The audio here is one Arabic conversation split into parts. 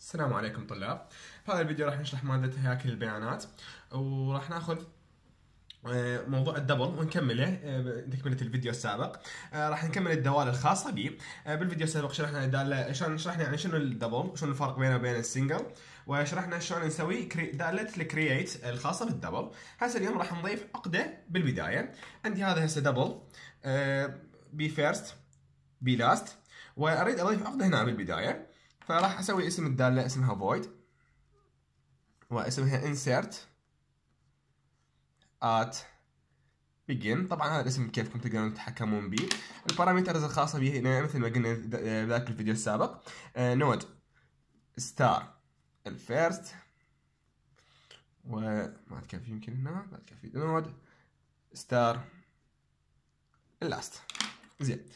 السلام عليكم طلاب في هذا الفيديو راح نشرح مادة هياكل البيانات وراح ناخذ آه، موضوع الدبل ونكمله تكملة آه، الفيديو السابق آه، راح نكمل الدوالة الخاصة به بالفيديو السابق شرحنا الدالة شلون شرحنا يعني شنو الدبل شنو الفرق بينه وبين السنجل وشرحنا شلون نسوي دالة الكرييت الخاصة بالدبل هسه اليوم راح نضيف عقدة بالبداية عندي هذا هسه دبل بي فيرست بي لاست واريد اضيف عقدة هنا بالبداية فراح اسوي اسم الداله اسمها void واسمها insert at begin طبعا هذا الاسم كيفكم تقدرون تتحكمون به البارامترز الخاصه به هنا مثل ما قلنا ذاك الفيديو السابق آه، نود ستار الفيرست ما تكفي يمكن هنا ما تكفي نود ستار اللاست زين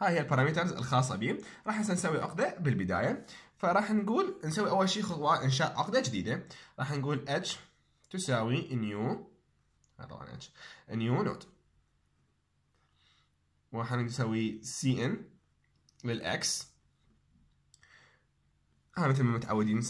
هاي هي البارامترز الخاصه به راح هسه نسوي عقده بالبدايه فراح نقول نسوي اول شيء خطوه انشاء عقده جديده راح نقول اتش تساوي نيو هذا طبعا اتش نيو نوت وراح نسوي سي ان للاكس ها مثل ما متعودين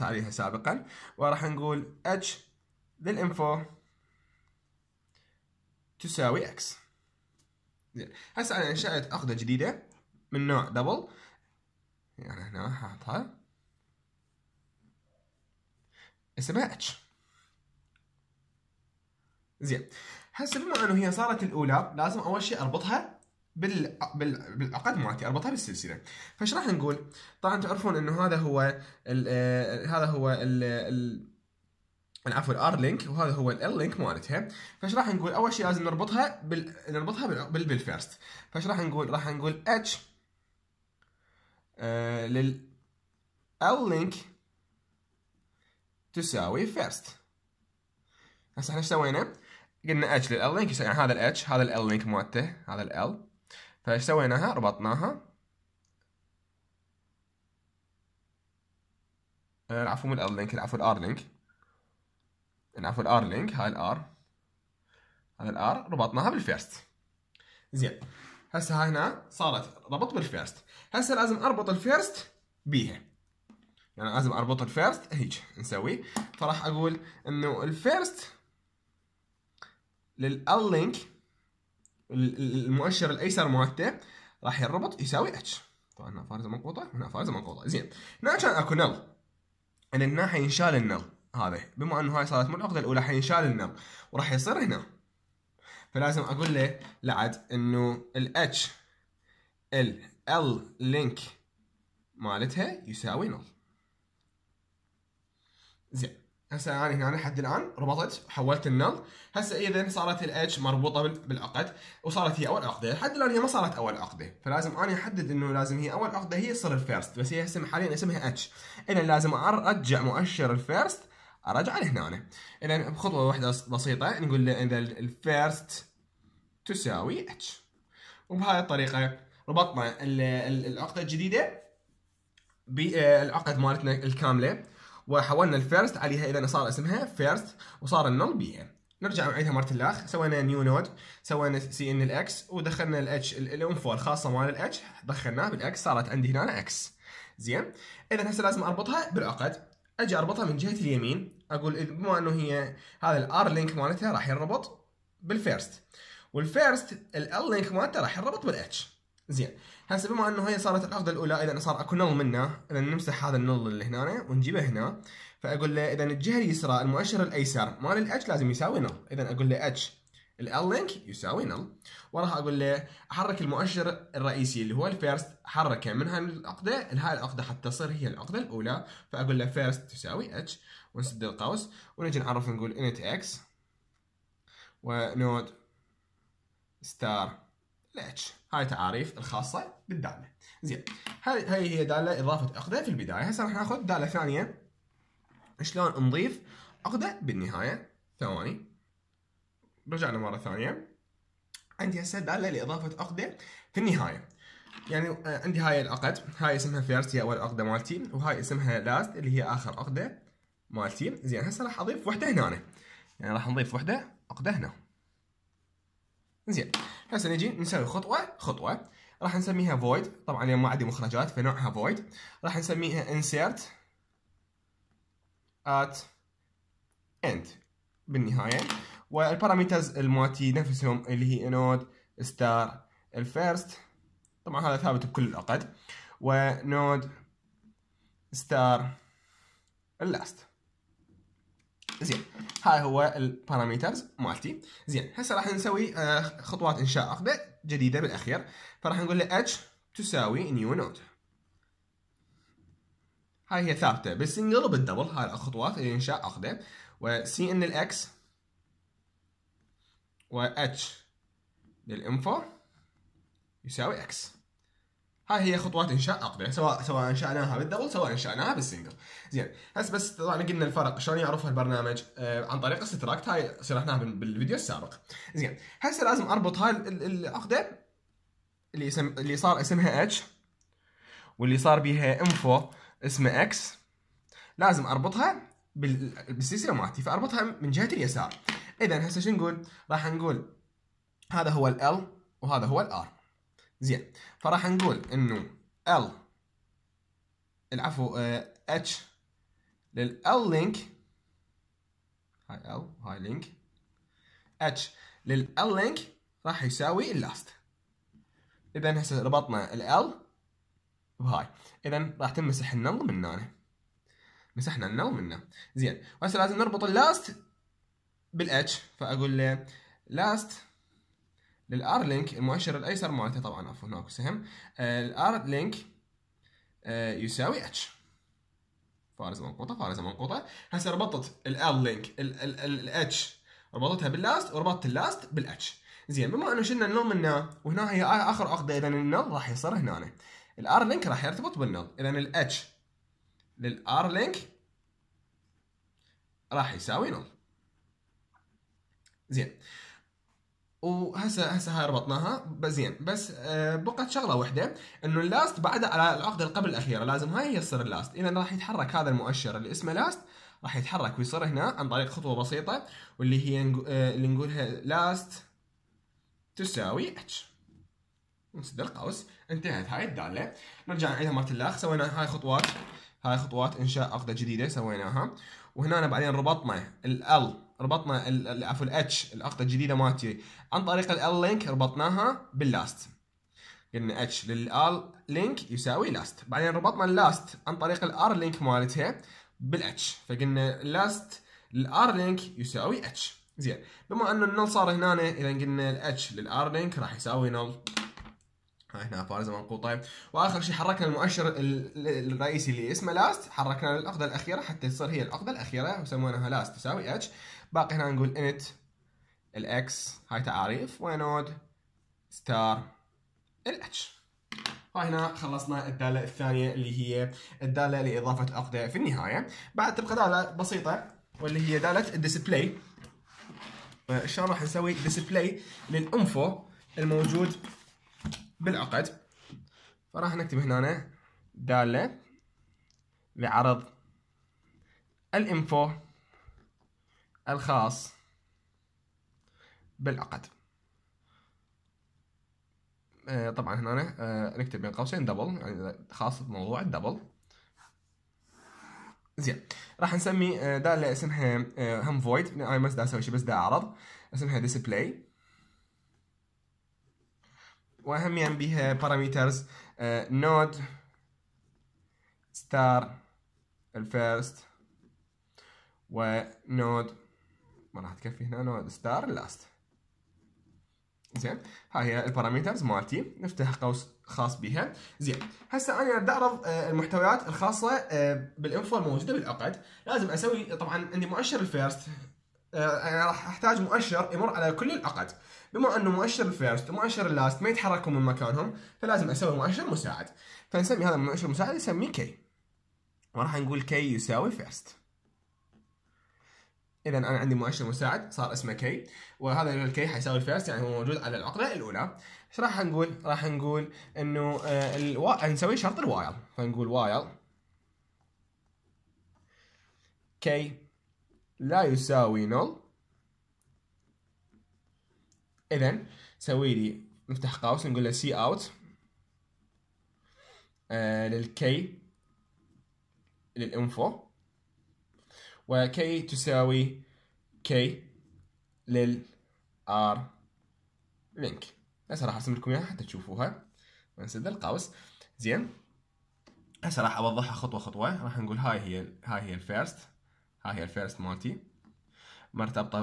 عليها سابقا وراح نقول اتش للانفو تساوي اكس زين هسه انا انشات عقده جديده من نوع دبل يعني هنا حاطها اسمها اتش زين هسه بما انه هي صارت الاولى لازم اول شيء اربطها بال... بال... بالعقد مالتي اربطها بالسلسله فايش راح نقول طبعا تعرفون انه هذا هو آه، هذا هو عفوا الار لينك وهذا هو ال لينك مالتها فايش راح نقول اول شيء لازم نربطها بال... نربطها بال... بالفيرست فايش راح نقول راح نقول اتش آه، لل ال لينك تساوي فيرست هسه احنا ايش سوينا؟ قلنا اتش ال لينك يعني هذا الاتش هذا ال لينك مالته هذا ال فايش سويناها؟ ربطناها آه، العفو عفوا من ال لينك عفوا الار لينك عفوا الار لينك هاي الار هذا الار ربطناها بالفيرست زين هسه هاي هنا صارت ربط بالفيرست هسه لازم اربط الفيرست بيها يعني لازم اربط الفيرست هيك نسوي فراح اقول انه الفيرست للال لينك المؤشر الايسر مالته راح يربط يساوي اتش طبعا هنا فارزه منقوطه هنا فارزه منقوطه زين هنا كان اكو نل يعني ان الناحيه ينشال النل هذا بما انه هاي صارت من العقده الاولى حينشال النم وراح يصير هنا فلازم اقول له لعد انه الاتش ال ال لينك مالتها يساوي نل زين هسه انا هنا لحد الان ربطت وحولت النل هسه اذا صارت الاتش مربوطه بالعقد وصارت هي اول عقده لحد الان هي ما صارت اول عقده فلازم انا احدد انه لازم هي اول عقده هي تصير الفيرست بس هي هسه حاليا اسمها اتش اذا لازم ارجع مؤشر الفيرست رجع لهنا اذا بخطوه واحده بسيطه نقول له اذا الفيرست تساوي اتش وبهذه الطريقه ربطنا العقده الجديده بالعقد آه، مالتنا الكامله وحولنا الفيرست عليها اذا صار اسمها فيرست وصار النل بيها نرجع نعيدها مره الاخ سوينا نيو نود سوينا سي ان الاكس ودخلنا الاتش الانفو الخاصه مال الاتش دخلناه بالاكس صارت عندي هنا اكس زين اذا هسه لازم اربطها بالعقد اجي اربطها من جهه اليمين اقول بما انه هي هذا الار لينك مالتها راح ينربط بالفيرست والفيرست ال لينك مالتها راح ينربط بالاتش زين هسه بما انه هي صارت العقده الاولى اذا صار اكو نل منه اذا نمسح هذا النل اللي هنا ونجيبه هنا فاقول له اذا الجهه اليسرى المؤشر الايسر مال الاتش لازم يساوي نل اذا اقول له اتش ال link يساوي null وراح اقول له احرك المؤشر الرئيسي اللي هو الفيرست حركه من هاي العقده لهاي العقده حتى تصير هي العقده الاولى فاقول له فيرست تساوي h ونسد القوس ونجي نعرف نقول init x ونود ستار الاتش هاي تعاريف الخاصه بالداله زين هاي هاي هي داله اضافه عقده في البدايه هسه راح ناخذ داله ثانيه شلون نضيف عقده بالنهايه ثواني رجعنا مرة ثانية عندي هسه دالة لإضافة عقدة في النهاية يعني آه، عندي هاي العقد هاي اسمها فيرست هي أول عقدة مالتي وهاي اسمها لاست اللي هي آخر عقدة مالتي زين هسه راح أضيف وحدة هنا أنا. يعني راح نضيف وحدة عقدة هنا زين هسه نجي نسوي خطوة خطوة راح نسميها void طبعا يعني ما عندي مخرجات فنوعها void راح نسميها insert at end بالنهاية والبارامترز المواتي نفسهم اللي هي انود ستار الفيرست طبعا هذا ثابت بكل العقد ونود ستار اللاست زين هاي هو البارامترز مالتي زين هسه راح نسوي آه، خطوات انشاء عقده جديده بالاخير فراح نقول له اتش تساوي نيو نود هاي هي ثابته بالسنجل وبالدبل هاي الخطوات لانشاء عقده وسي ان الاكس واتش للانفو يساوي اكس هاي هي خطوات انشاء عقده سواء سواء انشاناها بالدبل سواء انشاناها بالسنجل زين هسه بس طبعا قلنا الفرق شلون يعرف البرنامج آه عن طريق الستراكت هاي شرحناها بالفيديو السابق زين هسه لازم اربط هاي العقده اللي اسم اللي صار اسمها اتش واللي صار بيها انفو اسمه اكس لازم اربطها بالسلسله مالتي فاربطها من جهه اليسار اذا هسه شو نقول؟ راح نقول هذا هو ال وهذا هو الار زين فراح نقول انه ال العفو اتش للال لينك هاي ال هاي لينك اتش للال لينك راح يساوي اللاست اذا هسه ربطنا ال بهاي اذا راح تنمسح النل هنا مسحنا النل منه زين وهسه لازم نربط اللاست بالاتش فاقول له لاست للار لينك المؤشر الايسر مالته طبعا عفوا هناك سهم آه، الار آه، لينك يساوي اتش فارزه منقوطه فارزه منقوطه هسه ربطت الار لينك الاتش ربطتها باللاست وربطت اللاست بالاتش زين بما انه شلنا النل منه وهنا هي اخر عقده اذا النل راح يصير هنا الار لينك راح يرتبط بالنل اذا الاتش للار لينك راح يساوي نل زين وهسه هسه هاي ربطناها بزين زين بس آه بقت شغله واحده انه اللاست بعد العقده العقد قبل الاخيره لازم هاي هي تصير اللاست اذا راح يتحرك هذا المؤشر اللي اسمه لاست راح يتحرك ويصير هنا عن طريق خطوه بسيطه واللي هي آه، اللي نقولها لاست تساوي اتش نسد القوس انتهت هاي الداله نرجع نعيدها مره الاخ سوينا هاي خطوات هاي خطوات انشاء عقده جديده سويناها وهنا بعدين ربطنا ال ربطنا عفوا الاتش العقده الجديده مالتي عن طريق ال لينك ربطناها باللاست قلنا اتش لل لينك يساوي لاست بعدين ربطنا اللاست عن طريق الار لينك مالتها بالاتش فقلنا لاست الار لينك يساوي اتش زين بما انه النل صار هنا اذا قلنا الاتش للار لينك راح يساوي نل هاي هنا فارزه منقوطه واخر شيء حركنا المؤشر الرئيسي اللي اسمه لاست حركنا للعقده الاخيره حتى تصير هي العقده الاخيره وسميناها لاست تساوي اتش باقي هنا نقول init الاكس هاي تعاريف ونود ستار الاتش هاي هنا خلصنا الدالة الثانية اللي هي الدالة لإضافة عقدة في النهاية بعد تبقى دالة بسيطة واللي هي دالة الديسبلاي شلون راح نسوي ديسبلاي للانفو الموجود بالعقد فراح نكتب هنا دالة لعرض الانفو الخاص بالعقد آه، طبعا هنا آه، نكتب بين قوسين دبل يعني خاص بموضوع الدبل زين راح نسمي آه، دالة اسمها هم فويد يعني انا ما دا اسوي شيء بس دا اعرض اسمها ديسبلاي واهميا بها بارامترز نود ستار الفيرست ونود ما راح تكفي هنا نوع ستار لاست زين ها هي البارامترز مالتي نفتح قوس خاص بها زين هسه انا بدي اعرض آه، المحتويات الخاصه آه، بالانفو الموجوده بالعقد لازم اسوي طبعا عندي مؤشر الفيرست آه، انا راح احتاج مؤشر يمر على كل العقد بما انه مؤشر الفيرست ومؤشر اللاست ما يتحركون من مكانهم فلازم اسوي مؤشر مساعد فنسمي هذا المؤشر المساعد نسميه كي وراح نقول كي يساوي فيرست اذا انا عندي مؤشر مساعد صار اسمه كي وهذا الكي حيساوي فيرست يعني هو موجود على العقده الاولى ايش راح نقول؟ راح نقول انه آه، الوا... نسوي شرط الوايل فنقول وايل كي لا يساوي نول اذا سوي لي نفتح قوس نقول له سي اوت للكي للانفو وكي تساوي كي ار لينك هسه راح ارسم لكم اياها حتى تشوفوها ونسد القوس زين هسه راح اوضحها خطوه خطوه راح نقول هاي هي هاي هي الفيرست هاي هي الفيرست مالتي مرتبطه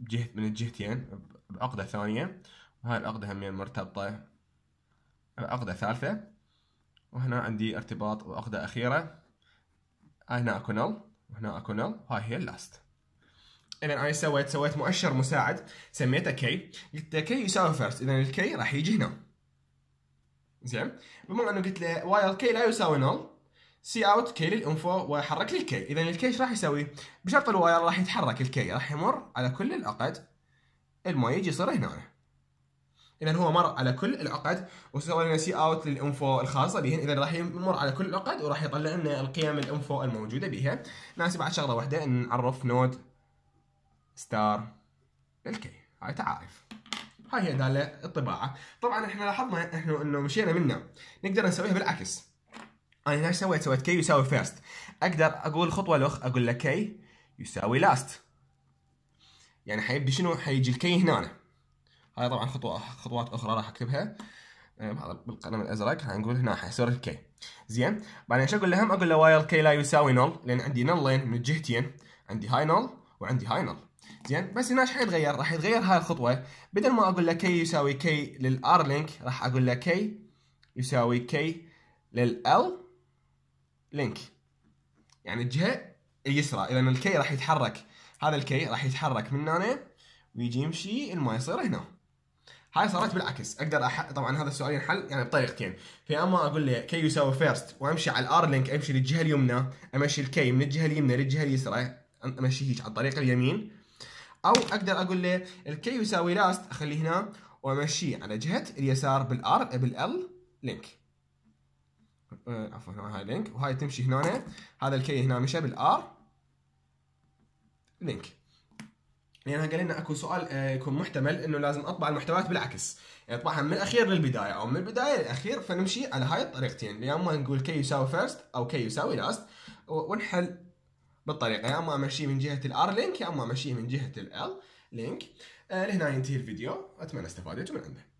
بجهه آه، من الجهتين بعقده ثانيه وهاي العقده همين يعني مرتبطه بعقده ثالثه وهنا عندي ارتباط وعقده اخيره هنا اكو نل هنا اكو نل هاي هي اللاست اذا انا سويت سويت مؤشر مساعد سميته كي قلت له كي يساوي فيرست اذا الكي راح يجي هنا زين بما انه قلت له وايل كي لا يساوي نل سي اوت كي للانفو وحرك لي الكي اذا الكي ايش راح يسوي؟ بشرط الواير راح يتحرك الكي راح يمر على كل الاقد الماي يجي يصير هنا اذا هو مر على كل العقد وسوى لنا سي اوت للانفو الخاصه بهن اذا راح يمر على كل العقد وراح يطلع لنا القيم الانفو الموجوده بها ناسي بعد شغله واحده ان نعرف نود ستار للكي هاي تعارف هاي هي داله الطباعه طبعا احنا لاحظنا احنا انه مشينا منه نقدر نسويها بالعكس انا هنا سويت سويت كي يساوي فيرست اقدر اقول خطوه لخ اقول لك كي يساوي لاست يعني حيبدي شنو حيجي الكي هنا أنا. هاي طبعا خطوة خطوات اخرى راح اكتبها آه، بالقلم الازرق حنقول هنا حيصير الكي زين بعدين شو اقول له هم اقول له وايل كي لا يساوي نل لان عندي نلين من الجهتين عندي هاي نل وعندي هاي نل زين بس هنا ايش حيتغير؟ راح يتغير هاي الخطوه بدل ما اقول له كي يساوي كي للار لينك راح اقول له كي يساوي كي للال لينك يعني الجهه اليسرى اذا الكي راح يتحرك هذا الكي راح يتحرك من هنا ويجي يمشي الماء يصير هنا هاي صارت بالعكس اقدر أح... طبعا هذا السؤال ينحل يعني بطريقتين فيا اما اقول له كي يساوي فيرست وامشي على الار لينك امشي للجهه اليمنى امشي الكي من الجهه اليمنى للجهه اليسرى امشي هيك على الطريق اليمين او اقدر اقول له الكي يساوي لاست اخليه هنا وامشيه على جهه اليسار بالار أه، بالال لينك أه، عفوا هاي لينك وهاي تمشي هنا هذا الكي هنا مشى بالار لينك لانها قال لنا اكو سؤال آه، يكون محتمل انه لازم اطبع المحتويات بالعكس يعني اطبعها من الاخير للبدايه او من البدايه للاخير فنمشي على هاي الطريقتين يا اما نقول كي يساوي فيرست او كي يساوي لاست ونحل بالطريقه يا اما امشيه من جهه الار لينك يا اما امشيه من جهه ال لينك آه، لهنا ينتهي الفيديو اتمنى استفادتوا من عنده